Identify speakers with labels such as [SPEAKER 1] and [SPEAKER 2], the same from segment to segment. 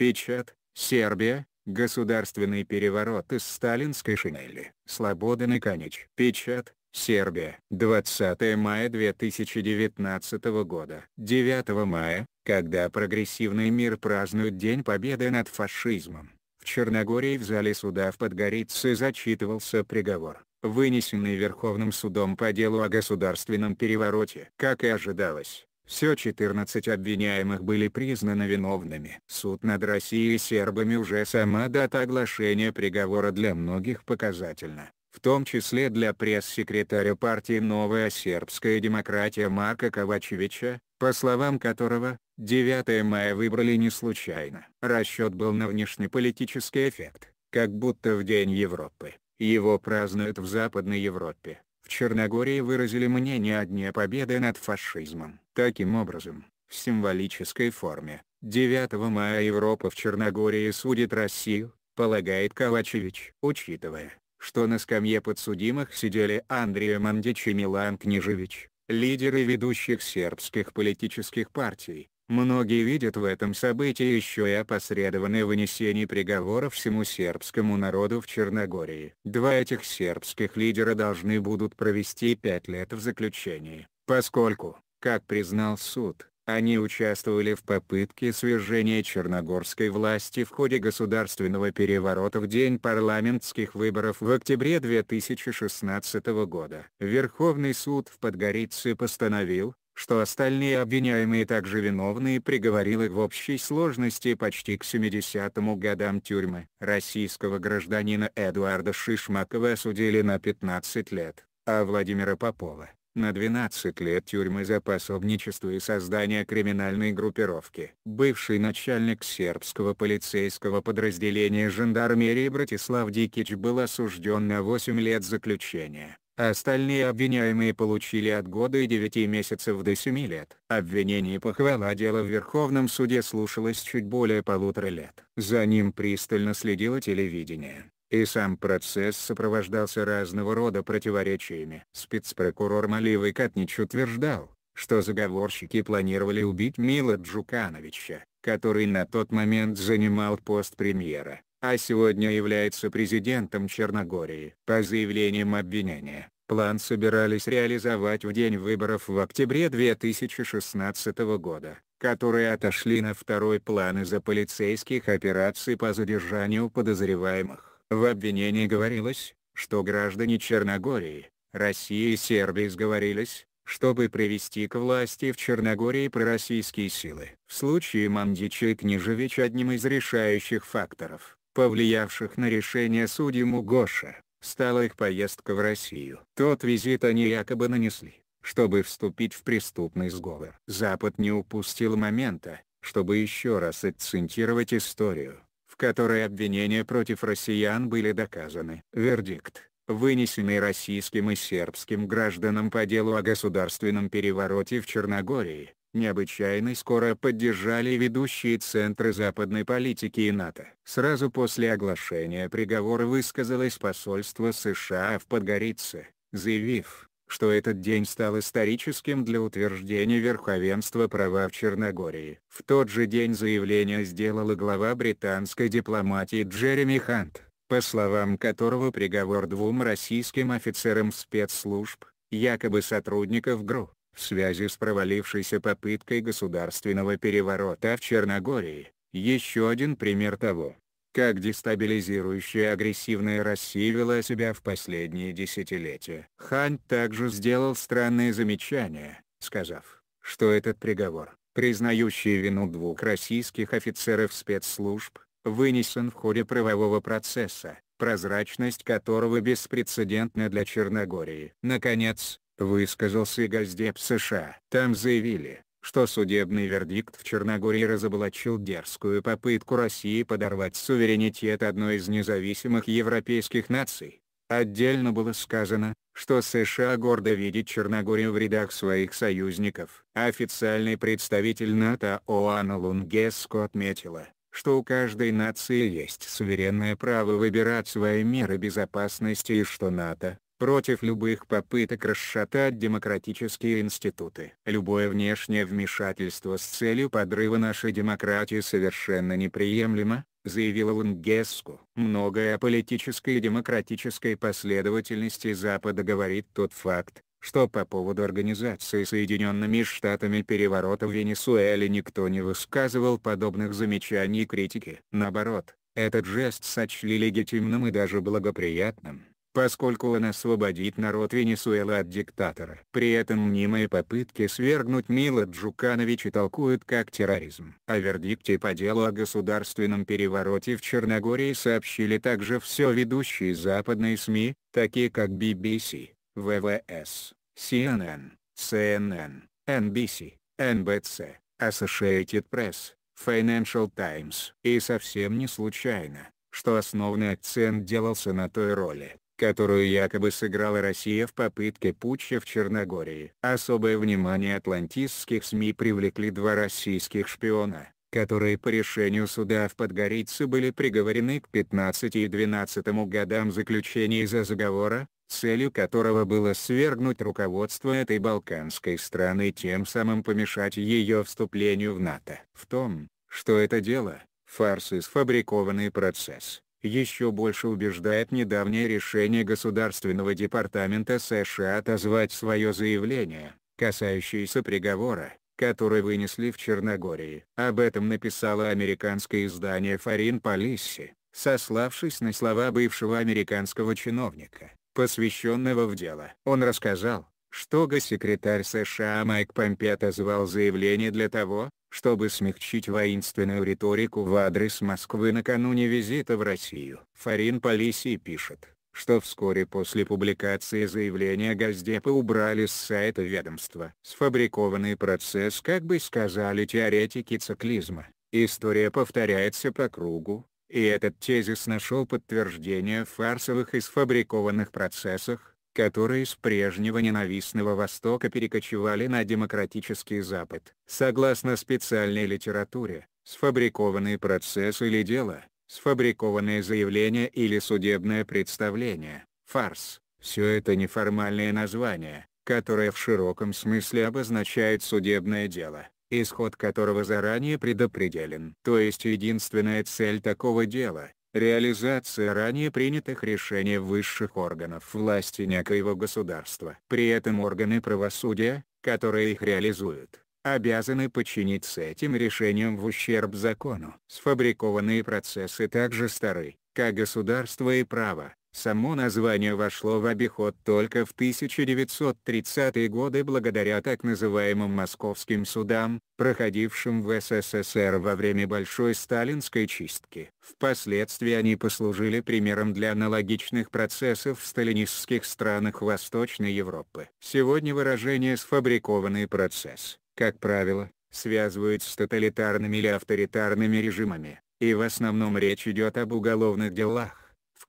[SPEAKER 1] Печат, Сербия, Государственный переворот из сталинской шинели. Слободан Иканич. Печат, Сербия. 20 мая 2019 года. 9 мая, когда прогрессивный мир празднует День Победы над фашизмом, в Черногории в зале суда в Подгорице зачитывался приговор, вынесенный Верховным судом по делу о государственном перевороте. Как и ожидалось, все 14 обвиняемых были признаны виновными. Суд над Россией и сербами уже сама дата оглашения приговора для многих показательна в том числе для пресс-секретаря партии «Новая сербская демократия» Марка Ковачевича, по словам которого, 9 мая выбрали не случайно. Расчет был на внешнеполитический эффект, как будто в День Европы. Его празднуют в Западной Европе. В Черногории выразили мнение о дне победы над фашизмом. Таким образом, в символической форме, 9 мая Европа в Черногории судит Россию, полагает Калачевич. Учитывая, что на скамье подсудимых сидели Андрия Мандич и Милан Княжевич, лидеры ведущих сербских политических партий, многие видят в этом событии еще и опосредованное вынесение приговора всему сербскому народу в Черногории. Два этих сербских лидера должны будут провести пять лет в заключении, поскольку, как признал суд, они участвовали в попытке свержения черногорской власти в ходе государственного переворота в день парламентских выборов в октябре 2016 года. Верховный суд в Подгорице постановил, что остальные обвиняемые также виновны и приговорил их в общей сложности почти к 70 годам тюрьмы. Российского гражданина Эдуарда Шишмакова осудили на 15 лет, а Владимира Попова на 12 лет тюрьмы за пособничество и создание криминальной группировки. Бывший начальник сербского полицейского подразделения жандармерии Братислав Дикич был осужден на 8 лет заключения. Остальные обвиняемые получили от года и 9 месяцев до 7 лет. Обвинение и похвала дела в Верховном суде слушалось чуть более полутора лет. За ним пристально следило телевидение. И сам процесс сопровождался разного рода противоречиями. Спецпрокурор Маливый Катнич утверждал, что заговорщики планировали убить Мила Джукановича, который на тот момент занимал пост премьера, а сегодня является президентом Черногории. По заявлениям обвинения, план собирались реализовать в день выборов в октябре 2016 года, которые отошли на второй план из-за полицейских операций по задержанию подозреваемых. В обвинении говорилось, что граждане Черногории, России и Сербии сговорились, чтобы привести к власти в Черногории пророссийские силы. В случае Мандича и Княжевич одним из решающих факторов, повлиявших на решение судьи Мугоша, стала их поездка в Россию. Тот визит они якобы нанесли, чтобы вступить в преступный сговор. Запад не упустил момента, чтобы еще раз акцентировать историю которой обвинения против россиян были доказаны. Вердикт, вынесенный российским и сербским гражданам по делу о государственном перевороте в Черногории, необычайно скоро поддержали ведущие центры западной политики и НАТО. Сразу после оглашения приговора высказалось посольство США в Подгорице, заявив, что этот день стал историческим для утверждения верховенства права в Черногории. В тот же день заявление сделала глава британской дипломатии Джереми Хант, по словам которого приговор двум российским офицерам спецслужб, якобы сотрудников ГРУ, в связи с провалившейся попыткой государственного переворота в Черногории, еще один пример того, как дестабилизирующая агрессивная Россия вела себя в последние десятилетия. Хань также сделал странные замечания, сказав, что этот приговор, признающий вину двух российских офицеров спецслужб, вынесен в ходе правового процесса, прозрачность которого беспрецедентна для Черногории. Наконец, высказался и Газдеп США. Там заявили, что судебный вердикт в Черногории разоблачил дерзкую попытку России подорвать суверенитет одной из независимых европейских наций. Отдельно было сказано, что США гордо видит Черногорию в рядах своих союзников. Официальный представитель НАТО Оана Лунгеско отметила, что у каждой нации есть суверенное право выбирать свои меры безопасности и что НАТО, против любых попыток расшатать демократические институты. Любое внешнее вмешательство с целью подрыва нашей демократии совершенно неприемлемо, заявила Лангеску. Многое о политической и демократической последовательности Запада говорит тот факт, что по поводу организации Соединенными Штатами переворота в Венесуэле никто не высказывал подобных замечаний и критики. Наоборот, этот жест сочли легитимным и даже благоприятным поскольку он освободит народ Венесуэлы от диктатора. При этом мнимые попытки свергнуть Мила Джукановича толкуют как терроризм. О вердикте по делу о государственном перевороте в Черногории сообщили также все ведущие западные СМИ, такие как BBC, ВВС, CNN, CNN, NBC, NBC, Associated Press, Financial Times. И совсем не случайно, что основный акцент делался на той роли, которую якобы сыграла Россия в попытке путча в Черногории. Особое внимание атлантистских СМИ привлекли два российских шпиона, которые по решению суда в Подгорице были приговорены к 15 и 12 годам заключения из-за заговора, целью которого было свергнуть руководство этой балканской страны и тем самым помешать ее вступлению в НАТО. В том, что это дело, фарс и сфабрикованный процесс еще больше убеждает недавнее решение Государственного департамента США отозвать свое заявление, касающееся приговора, который вынесли в Черногории. Об этом написало американское издание Foreign Policy, сославшись на слова бывшего американского чиновника, посвященного в дело. Он рассказал, что госсекретарь США Майк Помпе отозвал заявление для того, чтобы смягчить воинственную риторику в адрес Москвы накануне визита в Россию. Фарин Полиси пишет, что вскоре после публикации заявления Газдепа убрали с сайта ведомства. Сфабрикованный процесс как бы сказали теоретики циклизма, история повторяется по кругу, и этот тезис нашел подтверждение в фарсовых и сфабрикованных процессах, которые с прежнего ненавистного Востока перекочевали на демократический Запад. Согласно специальной литературе, сфабрикованный процесс или дело, сфабрикованное заявление или судебное представление, фарс, все это неформальное название, которое в широком смысле обозначает судебное дело, исход которого заранее предопределен. То есть единственная цель такого дела реализация ранее принятых решений высших органов власти некоего государства. При этом органы правосудия, которые их реализуют, обязаны подчиниться этим решениям в ущерб закону. Сфабрикованные процессы также стары, как государство и право. Само название вошло в обиход только в 1930-е годы благодаря так называемым московским судам, проходившим в СССР во время Большой сталинской чистки. Впоследствии они послужили примером для аналогичных процессов в сталинистских странах Восточной Европы. Сегодня выражение «сфабрикованный процесс», как правило, связывают с тоталитарными или авторитарными режимами, и в основном речь идет об уголовных делах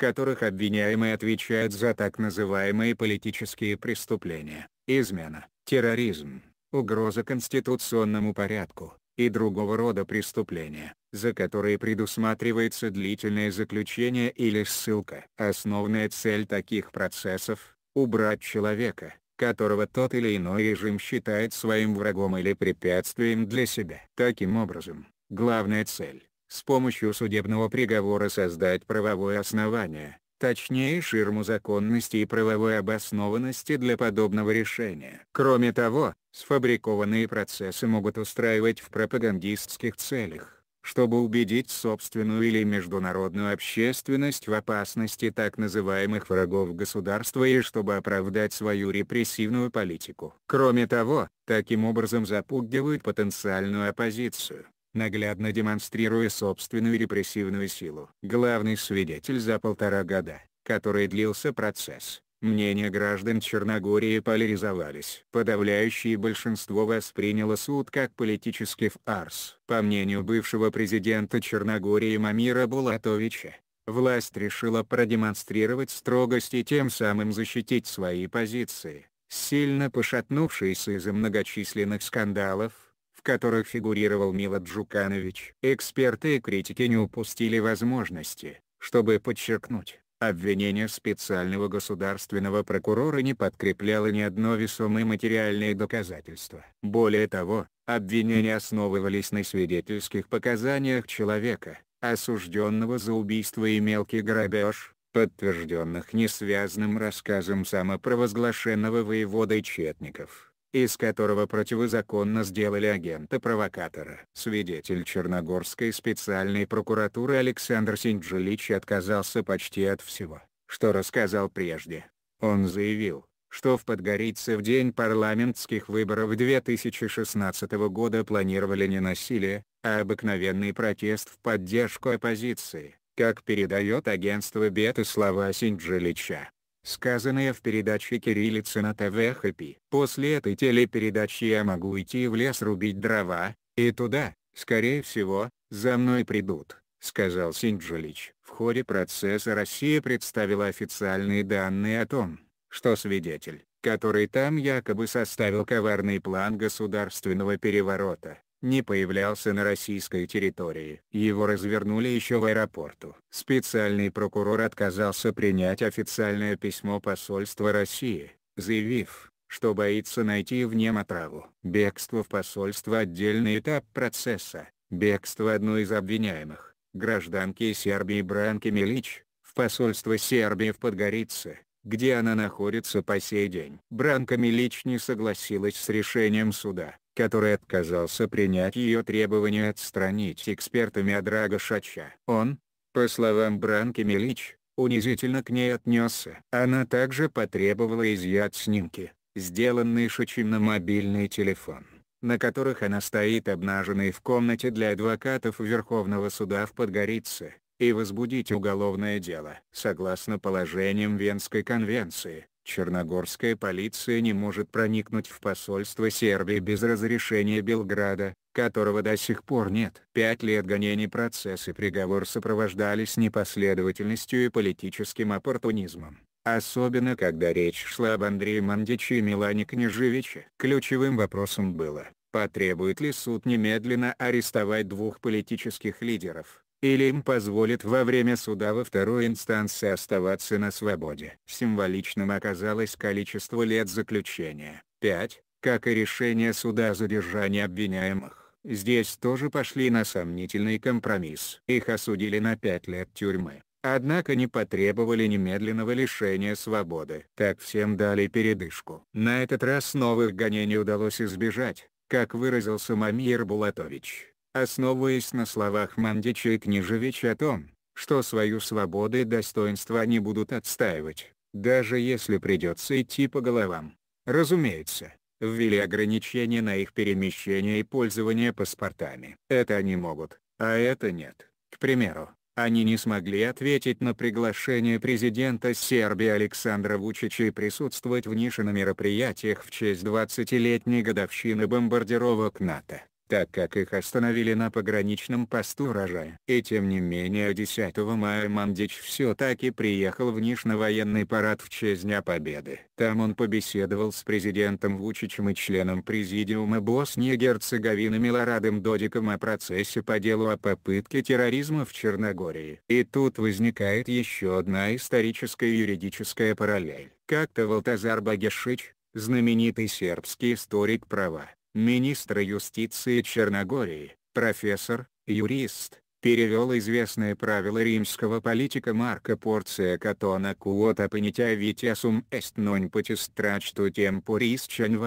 [SPEAKER 1] которых обвиняемые отвечают за так называемые политические преступления, измена, терроризм, угроза конституционному порядку, и другого рода преступления, за которые предусматривается длительное заключение или ссылка. Основная цель таких процессов – убрать человека, которого тот или иной режим считает своим врагом или препятствием для себя. Таким образом, главная цель с помощью судебного приговора создать правовое основание, точнее ширму законности и правовой обоснованности для подобного решения. Кроме того, сфабрикованные процессы могут устраивать в пропагандистских целях, чтобы убедить собственную или международную общественность в опасности так называемых врагов государства и чтобы оправдать свою репрессивную политику. Кроме того, таким образом запугивают потенциальную оппозицию наглядно демонстрируя собственную репрессивную силу. Главный свидетель за полтора года, который длился процесс, мнения граждан Черногории поляризовались. Подавляющее большинство восприняло суд как политический фарс. По мнению бывшего президента Черногории Мамира Булатовича, власть решила продемонстрировать строгость и тем самым защитить свои позиции, сильно пошатнувшиеся из-за многочисленных скандалов, в которых фигурировал Мила Джуканович. Эксперты и критики не упустили возможности, чтобы подчеркнуть, обвинение специального государственного прокурора не подкрепляло ни одно весомое материальное доказательство. Более того, обвинения основывались на свидетельских показаниях человека, осужденного за убийство и мелкий грабеж, подтвержденных несвязным рассказом самопровозглашенного воевода Четников из которого противозаконно сделали агента-провокатора. Свидетель Черногорской специальной прокуратуры Александр Синджелич отказался почти от всего, что рассказал прежде. Он заявил, что в Подгорице в день парламентских выборов 2016 года планировали не насилие, а обыкновенный протест в поддержку оппозиции, как передает агентство Бета слова Синджелича сказанное в передаче Кириллица на ТВ «Хэппи». После этой телепередачи я могу идти в лес рубить дрова, и туда, скорее всего, за мной придут, сказал Синджелич. В ходе процесса Россия представила официальные данные о том, что свидетель, который там якобы составил коварный план государственного переворота, не появлялся на российской территории. Его развернули еще в аэропорту. Специальный прокурор отказался принять официальное письмо посольства России, заявив, что боится найти в нем отраву. Бегство в посольство – отдельный этап процесса. Бегство одной из обвиняемых, гражданки Сербии Бранки Милич, в посольство Сербии в Подгорице, где она находится по сей день. Бранка Милич не согласилась с решением суда который отказался принять ее требование отстранить эксперта Миадрага Шача. Он, по словам Бранки Милич, унизительно к ней отнесся. Она также потребовала изъять снимки, сделанные Шачем на мобильный телефон на которых она стоит обнаженной в комнате для адвокатов Верховного суда в Подгорице, и возбудить уголовное дело. Согласно положениям Венской конвенции, Черногорская полиция не может проникнуть в посольство Сербии без разрешения Белграда, которого до сих пор нет. Пять лет гонений процесс и приговор сопровождались непоследовательностью и политическим оппортунизмом. Особенно когда речь шла об Андрее Мандиче и Милане Княжевиче. Ключевым вопросом было, потребует ли суд немедленно арестовать двух политических лидеров, или им позволит во время суда во второй инстанции оставаться на свободе. Символичным оказалось количество лет заключения – 5, как и решение суда о задержании обвиняемых. Здесь тоже пошли на сомнительный компромисс. Их осудили на 5 лет тюрьмы, однако не потребовали немедленного лишения свободы. Так всем дали передышку. На этот раз новых гонений удалось избежать, как выразился Мамир Булатович. Основываясь на словах Мандича и Княжевича о том, что свою свободу и достоинство они будут отстаивать, даже если придется идти по головам. Разумеется, ввели ограничения на их перемещение и пользование паспортами. Это они могут, а это нет. К примеру, они не смогли ответить на приглашение президента Сербии Александра Вучича и присутствовать в Нише на мероприятиях в честь 20-летней годовщины бомбардировок НАТО так как их остановили на пограничном посту урожая. И тем не менее 10 мая Мандич все-таки приехал в Ниш на военный парад в честь Дня Победы. Там он побеседовал с президентом Вучичем и членом Президиума Боснии Герцеговины Милорадом Додиком о процессе по делу о попытке терроризма в Черногории. И тут возникает еще одна историческая юридическая параллель. Как-то Валтазар Багешич, знаменитый сербский историк права, министр юстиции Черногории, профессор, юрист, перевел известное правило римского политика Марка Порция Катона Куота понятия витесум эст нонь потестрачту темпорис чань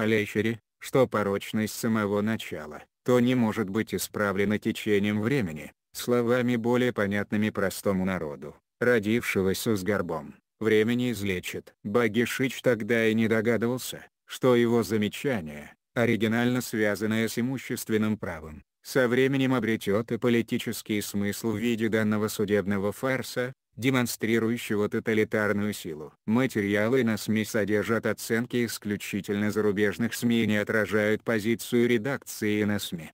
[SPEAKER 1] что порочность самого начала, то не может быть исправлена течением времени, словами более понятными простому народу, родившегося с горбом. Время не излечит. Багишич тогда и не догадывался, что его замечание, оригинально связанное с имущественным правом, со временем обретет и политический смысл в виде данного судебного фарса, демонстрирующего тоталитарную силу. Материалы на СМИ содержат оценки исключительно зарубежных СМИ и не отражают позицию редакции на СМИ.